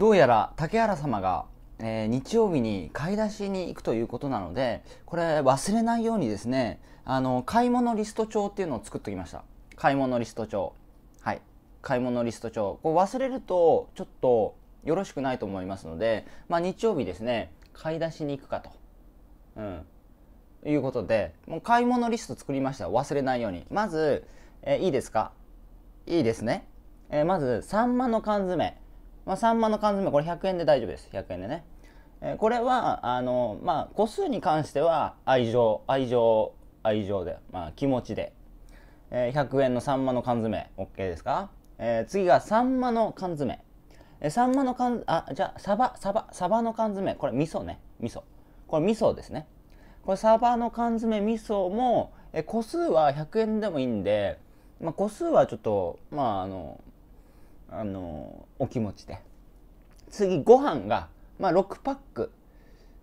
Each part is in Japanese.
どうやら竹原様が、えー、日曜日に買い出しに行くということなのでこれ忘れないようにですねあの買い物リスト帳っていうのを作っときました買い物リスト帳はい買い物リスト帳こう忘れるとちょっとよろしくないと思いますので、まあ、日曜日ですね買い出しに行くかと、うん、いうことでもう買い物リスト作りました忘れないようにまず、えー、いいですかいいですね、えー、まずサンマの缶詰まあ、サンマの缶詰これ100円で大丈夫です100円でね、えー、これはあのまあ個数に関しては愛情愛情愛情で、まあ、気持ちで、えー、100円のサンマの缶詰 OK ですか、えー、次がサンマの缶詰、えー、サンマの缶あじゃあサバサバサバの缶詰これ味噌ね味噌これ味噌ですねこれサバの缶詰味噌も、えー、個数は100円でもいいんで、まあ、個数はちょっとまああのあのお気持ちで次ご飯がまあ6パック、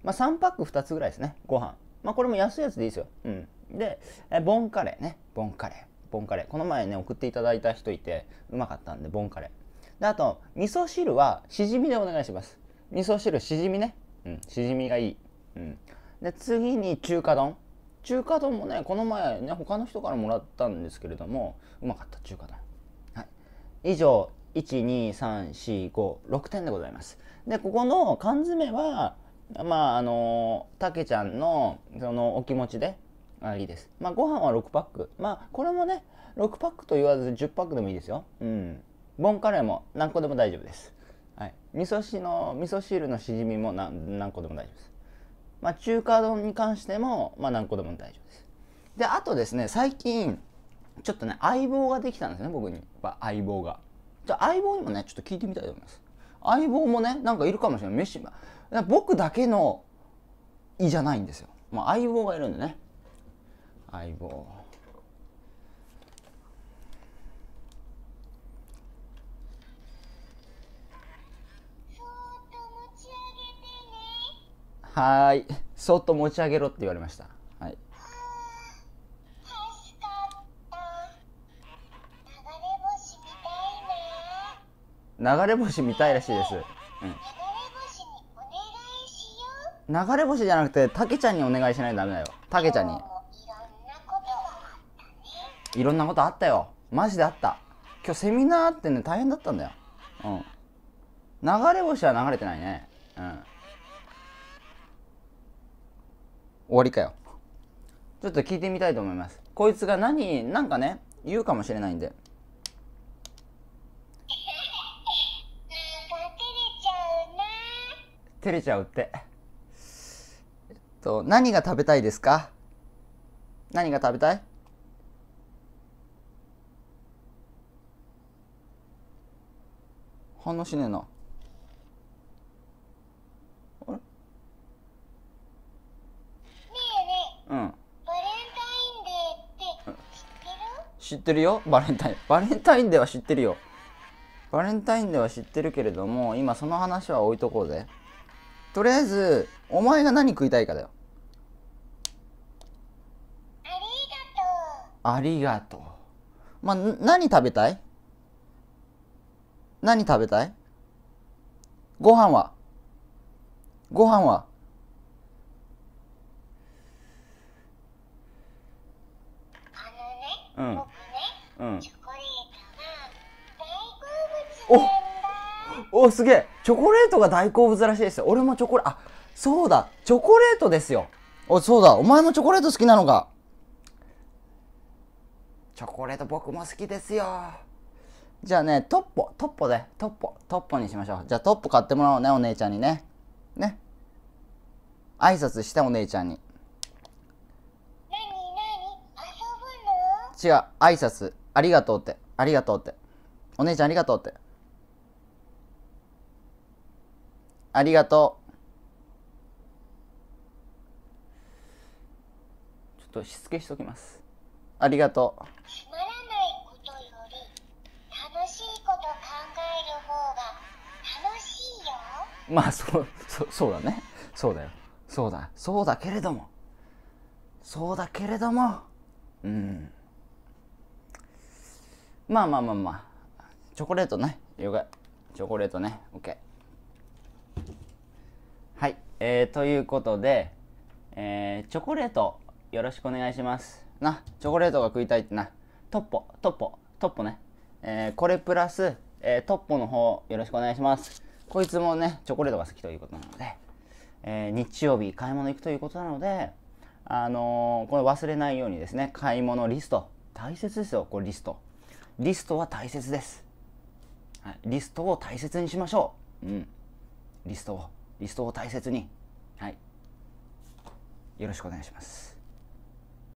まあ、3パック2つぐらいですねご飯まあこれも安いやつでいいですよ、うん、でえボンカレーねボンカレーボンカレーこの前ね送っていただいた人いてうまかったんでボンカレーであと味噌汁はしじみでお願いします味噌汁しじみね、うん、しじみがいい、うん、で次に中華丼中華丼もねこの前ね他の人からもらったんですけれどもうまかった中華丼はい以上12345点でございます。でここの缶詰はまああのたけちゃんのそのお気持ちであいいです。まあご飯は6パック。まあこれもね6パックと言わず10パックでもいいですよ。うん。ボンカレーも何個でも大丈夫です。はい。味噌汁の味噌汁のしじみも何個でも大丈夫です。まあ中華丼に関してもまあ何個でも大丈夫です。であとですね最近ちょっとね相棒ができたんですね僕に相棒が。じゃあ相棒にもねちょっと聞いてみたいと思います相棒もねなんかいるかもしれない飯僕だけのい」じゃないんですよ、まあ、相棒がいるんでね相棒はいそっと持ち上げろって言われました流れ星見たいらしいです、うん流れ星じゃなくて、たけちゃんにお願いしないとダメだよ。たけちゃんに。いろんなことあったよ。マジであった。今日セミナーってね、大変だったんだよ。うん。流れ星は流れてないね。うん。終わりかよ。ちょっと聞いてみたいと思います。こいつが何、なんかね、言うかもしれないんで。照れちゃうってえっと何が食べたいですか何が食べたいほんのしねえなねえねえうんバレンタインデーって知ってる知ってるよバレンタインバレンタインデーは知ってるよバレンタインデーは知ってるけれども今その話は置いとこうぜ。とりあえずお前が何食いたいかだよありがとうまあ何食べたい何食べたいご飯はご飯はあのね、うん、僕ね、うん、チョコレートが大好物なおすげえチョコレートが大好物らしいですよ俺もチョコレートあそうだチョコレートですよおそうだお前もチョコレート好きなのかチョコレート僕も好きですよじゃあねトッポトッポでトッポトッポにしましょうじゃあトッポ買ってもらおうねお姉ちゃんにねね挨拶してお姉ちゃんにぶの違う挨拶ありがとうってありがとうってお姉ちゃんありがとうってありがとう。ちょっとしつけしときます。ありがとう。つまらないことより、楽しいこと考える方が楽しいよ。まあ、そう、そう、そうだね。そうだよ。そうだ。そうだけれども。そうだけれども。うん。まあまあまあまあ。チョコレートね。了解。チョコレートね。オッケー。えー、ということで、えー、チョコレートよろしくお願いしますなチョコレートが食いたいってなトッポトッポトッポね、えー、これプラス、えトッポの方よろしくお願いしますこいつもねチョコレートが好きということなので、え日曜日買い物行くということなのであのこれ忘れないようにですね買い物リスト大切ですよこれリストリストは大切です、はい、リストを大切にしましょううんリストをリストを大切に、はい、よろしくお願いします。